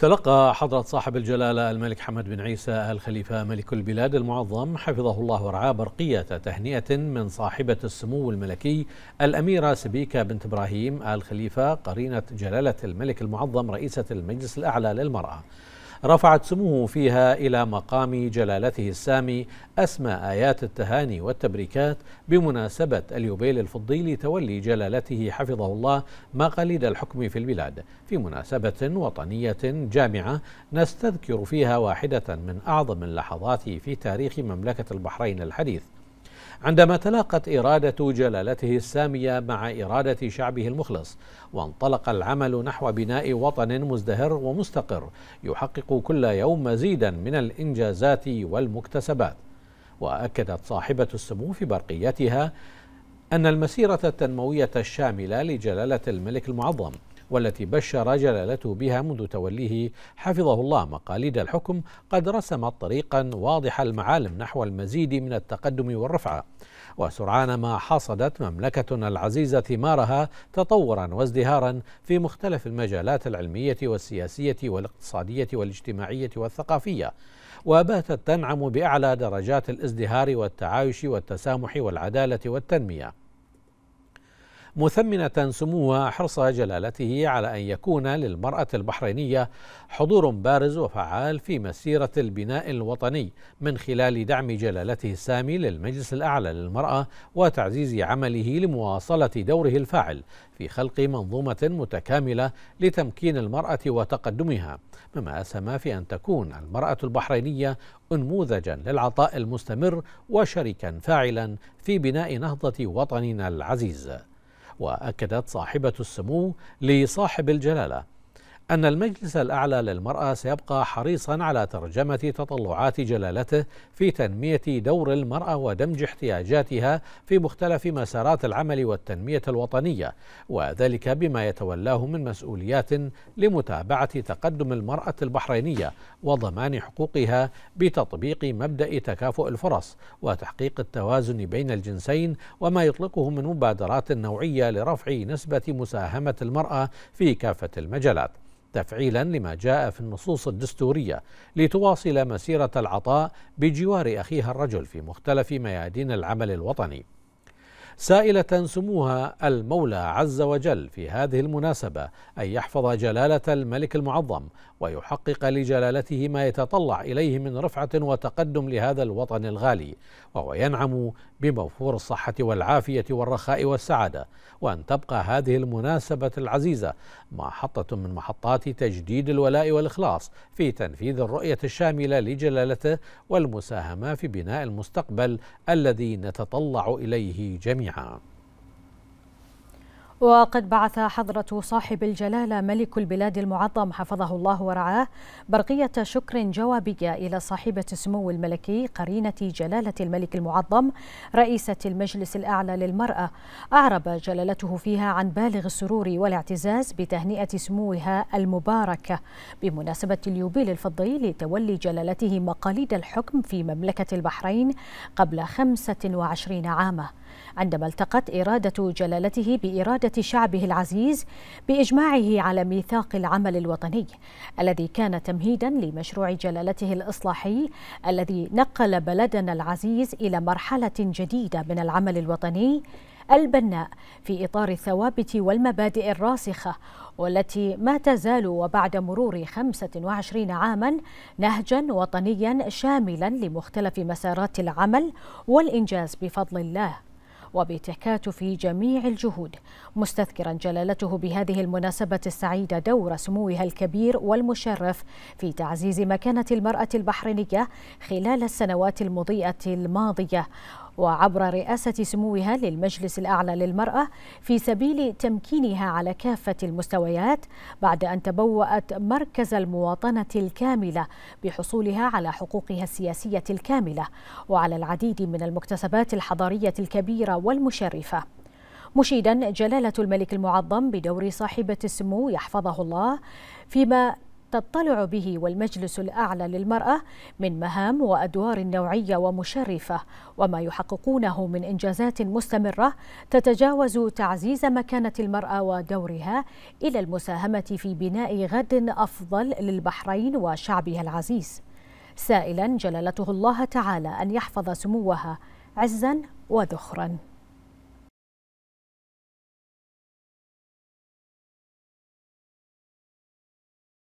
تلقى حضرة صاحب الجلالة الملك حمد بن عيسى آل خليفة ملك البلاد المعظم حفظه الله ورعاه برقية تهنئة من صاحبة السمو الملكي الأميرة سبيكة بنت إبراهيم آل خليفة قرينة جلالة الملك المعظم رئيسة المجلس الأعلى للمرأة رفعت سموه فيها إلى مقام جلالته السامي أسمى آيات التهاني والتبريكات بمناسبة اليوبيل الفضي لتولي جلالته حفظه الله مقاليد الحكم في البلاد في مناسبة وطنية جامعة نستذكر فيها واحدة من أعظم اللحظات في تاريخ مملكة البحرين الحديث عندما تلاقت إرادة جلالته السامية مع إرادة شعبه المخلص وانطلق العمل نحو بناء وطن مزدهر ومستقر يحقق كل يوم مزيدا من الإنجازات والمكتسبات وأكدت صاحبة السمو في برقيتها أن المسيرة التنموية الشاملة لجلالة الملك المعظم والتي بشر جلالته بها منذ توليه حفظه الله مقاليد الحكم قد رسمت طريقا واضح المعالم نحو المزيد من التقدم والرفعه وسرعان ما حصدت مملكتنا العزيزه ثمارها تطورا وازدهارا في مختلف المجالات العلميه والسياسيه والاقتصاديه والاجتماعيه والثقافيه وباتت تنعم باعلى درجات الازدهار والتعايش والتسامح والعداله والتنميه مثمنة سمو حرص جلالته على أن يكون للمرأة البحرينية حضور بارز وفعال في مسيرة البناء الوطني من خلال دعم جلالته السامي للمجلس الأعلى للمرأة وتعزيز عمله لمواصلة دوره الفاعل في خلق منظومة متكاملة لتمكين المرأة وتقدمها مما أسهم في أن تكون المرأة البحرينية أنموذجا للعطاء المستمر وشريكا فاعلا في بناء نهضة وطننا العزيز وأكدت صاحبة السمو لصاحب الجلالة أن المجلس الأعلى للمرأة سيبقى حريصا على ترجمة تطلعات جلالته في تنمية دور المرأة ودمج احتياجاتها في مختلف مسارات العمل والتنمية الوطنية وذلك بما يتولاه من مسؤوليات لمتابعة تقدم المرأة البحرينية وضمان حقوقها بتطبيق مبدأ تكافؤ الفرص وتحقيق التوازن بين الجنسين وما يطلقه من مبادرات نوعية لرفع نسبة مساهمة المرأة في كافة المجالات تفعيلا لما جاء في النصوص الدستوريه لتواصل مسيره العطاء بجوار اخيها الرجل في مختلف ميادين العمل الوطني سائلة سموها المولى عز وجل في هذه المناسبة أن يحفظ جلالة الملك المعظم ويحقق لجلالته ما يتطلع إليه من رفعة وتقدم لهذا الوطن الغالي وهو ينعم بموفور الصحة والعافية والرخاء والسعادة وأن تبقى هذه المناسبة العزيزة محطة من محطات تجديد الولاء والإخلاص في تنفيذ الرؤية الشاملة لجلالته والمساهمة في بناء المستقبل الذي نتطلع إليه جميعا 你好。وقد بعث حضرة صاحب الجلالة ملك البلاد المعظم حفظه الله ورعاه برقية شكر جوابية إلى صاحبة السمو الملكي قرينة جلالة الملك المعظم رئيسة المجلس الأعلى للمرأة أعرب جلالته فيها عن بالغ السرور والاعتزاز بتهنئة سموها المباركة بمناسبة اليوبيل الفضي لتولي جلالته مقاليد الحكم في مملكة البحرين قبل 25 عاما عندما التقت إرادة جلالته بإرادة شعبه العزيز بإجماعه على ميثاق العمل الوطني الذي كان تمهيدا لمشروع جلالته الإصلاحي الذي نقل بلدنا العزيز إلى مرحلة جديدة من العمل الوطني البناء في إطار الثوابت والمبادئ الراسخة والتي ما تزال وبعد مرور 25 عاما نهجا وطنيا شاملا لمختلف مسارات العمل والإنجاز بفضل الله وبتكاتف جميع الجهود مستذكرا جلالته بهذه المناسبة السعيدة دور سموها الكبير والمشرف في تعزيز مكانة المرأة البحرينية خلال السنوات المضيئة الماضية وعبر رئاسة سموها للمجلس الأعلى للمرأة في سبيل تمكينها على كافة المستويات بعد أن تبوأت مركز المواطنة الكاملة بحصولها على حقوقها السياسية الكاملة وعلى العديد من المكتسبات الحضارية الكبيرة والمشرفة مشيدا جلالة الملك المعظم بدور صاحبة السمو يحفظه الله فيما تطلع به والمجلس الأعلى للمرأة من مهام وأدوار نوعية ومشرفة وما يحققونه من إنجازات مستمرة تتجاوز تعزيز مكانة المرأة ودورها إلى المساهمة في بناء غد أفضل للبحرين وشعبها العزيز سائلا جلالته الله تعالى أن يحفظ سموها عزا وذخرا